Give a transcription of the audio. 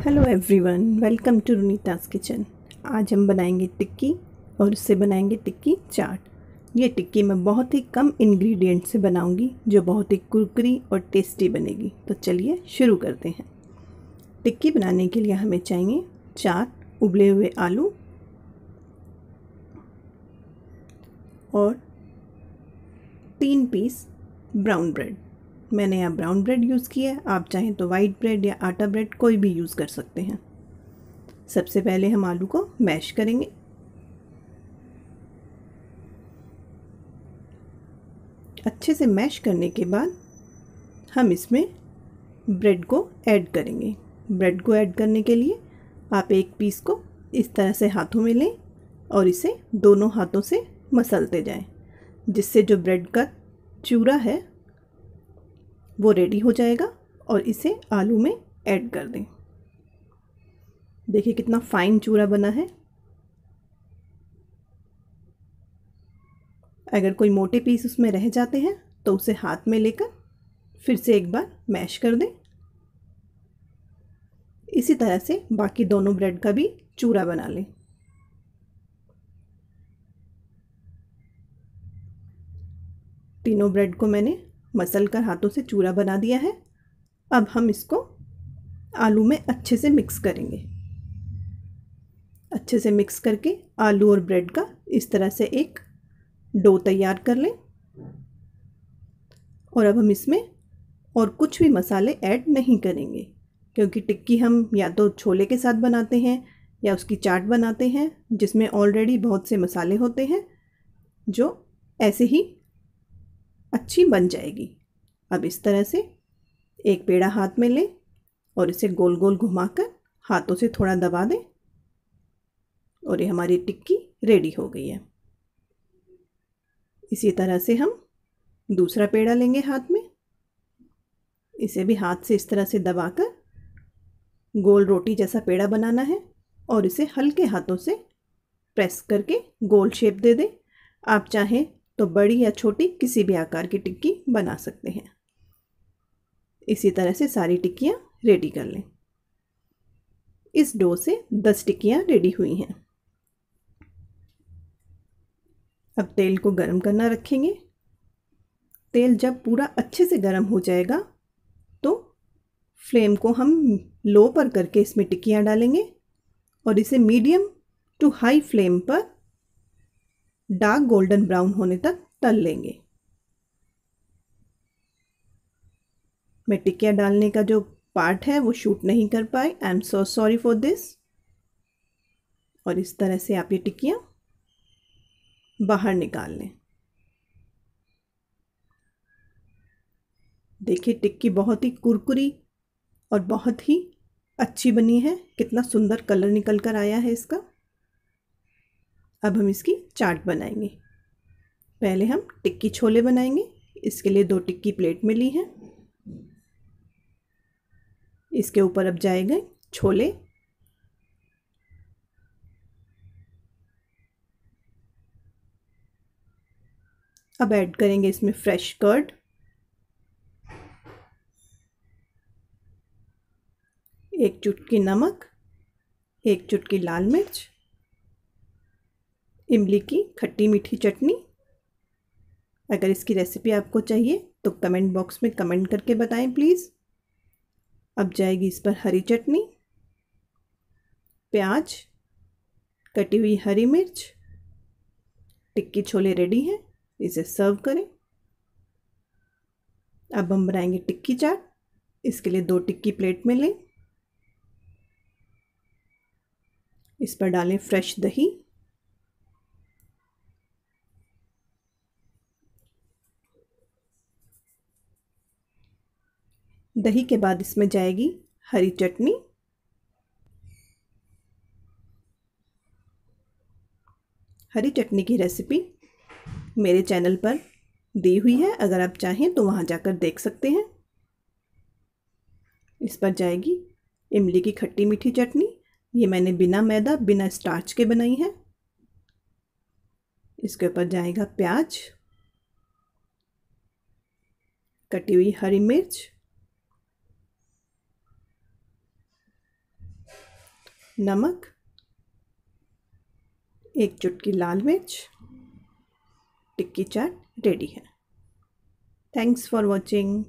hello everyone welcome to Runita's kitchen आज हम बनाएंगे टिक्की और उससे बनाएंगे टिक्की चाट ये टिक्की मैं बहुत ही कम इंग्रेडिएंट से बनाऊंगी जो बहुत ही कुरकुरी और टेस्टी बनेगी तो चलिए शुरू करते हैं टिक्की बनाने के लिए हमें चाहिए चार उबले हुए आलू और तीन पीस ब्राउन ब्रेड मैंने यहाँ ब्राउन ब्रेड यूज़ किया है आप चाहें तो वाइट ब्रेड या आटा ब्रेड कोई भी यूज़ कर सकते हैं सबसे पहले हम आलू को मैश करेंगे अच्छे से मैश करने के बाद हम इसमें ब्रेड को ऐड करेंगे ब्रेड को ऐड करने के लिए आप एक पीस को इस तरह से हाथों में लें और इसे दोनों हाथों से मसलते जाएं जिससे जो ब्रेड का चूरा है वो रेडी हो जाएगा और इसे आलू में ऐड कर दें देखिए कितना फाइन चूरा बना है अगर कोई मोटे पीस उसमें रह जाते हैं तो उसे हाथ में लेकर फिर से एक बार मैश कर दें इसी तरह से बाकी दोनों ब्रेड का भी चूरा बना लें तीनों ब्रेड को मैंने मसल कर हाथों से चूरा बना दिया है अब हम इसको आलू में अच्छे से मिक्स करेंगे अच्छे से मिक्स करके आलू और ब्रेड का इस तरह से एक डो तैयार कर लें और अब हम इसमें और कुछ भी मसाले ऐड नहीं करेंगे क्योंकि टिक्की हम या तो छोले के साथ बनाते हैं या उसकी चाट बनाते हैं जिसमें ऑलरेडी बहुत से मसाले होते हैं जो ऐसे ही अच्छी बन जाएगी अब इस तरह से एक पेड़ा हाथ में लें और इसे गोल गोल घुमाकर हाथों से थोड़ा दबा दें और ये हमारी टिक्की रेडी हो गई है इसी तरह से हम दूसरा पेड़ा लेंगे हाथ में इसे भी हाथ से इस तरह से दबाकर गोल रोटी जैसा पेड़ा बनाना है और इसे हल्के हाथों से प्रेस करके गोल शेप दे दें आप चाहें तो बड़ी या छोटी किसी भी आकार की टिक्की बना सकते हैं इसी तरह से सारी टिक्कियाँ रेडी कर लें इस डो से दस टिक्कियाँ रेडी हुई हैं अब तेल को गर्म करना रखेंगे तेल जब पूरा अच्छे से गर्म हो जाएगा तो फ्लेम को हम लो पर करके इसमें टिक्कियाँ डालेंगे और इसे मीडियम टू हाई फ्लेम पर डार्क गोल्डन ब्राउन होने तक तल लेंगे मैं टिकिया डालने का जो पार्ट है वो शूट नहीं कर पाए I am so sorry for this और इस तरह से आप ये टिकिया बाहर निकाल लें देखिए टिक्की बहुत ही कुरकुरी और बहुत ही अच्छी बनी है कितना सुंदर कलर निकल कर आया है इसका अब हम इसकी चाट बनाएंगे पहले हम टिक्की छोले बनाएंगे इसके लिए दो टिक्की प्लेट में ली है इसके ऊपर अब जाएंगे छोले अब ऐड करेंगे इसमें फ्रेश कर्ड एक चुटकी नमक एक चुटकी लाल मिर्च इमली की खट्टी मीठी चटनी अगर इसकी रेसिपी आपको चाहिए तो कमेंट बॉक्स में कमेंट करके बताएं प्लीज़ अब जाएगी इस पर हरी चटनी प्याज कटी हुई हरी मिर्च टिक्की छोले रेडी हैं इसे सर्व करें अब हम बनाएंगे टिक्की चाट इसके लिए दो टिक्की प्लेट में लें इस पर डालें फ्रेश दही दही के बाद इसमें जाएगी हरी चटनी हरी चटनी की रेसिपी मेरे चैनल पर दी हुई है अगर आप चाहें तो वहाँ जाकर देख सकते हैं इस पर जाएगी इमली की खट्टी मीठी चटनी ये मैंने बिना मैदा बिना स्टार्च के बनाई है इसके ऊपर जाएगा प्याज कटी हुई हरी मिर्च नमक एक चुटकी लाल मिर्च टिक्की चाट रेडी है थैंक्स फॉर वॉचिंग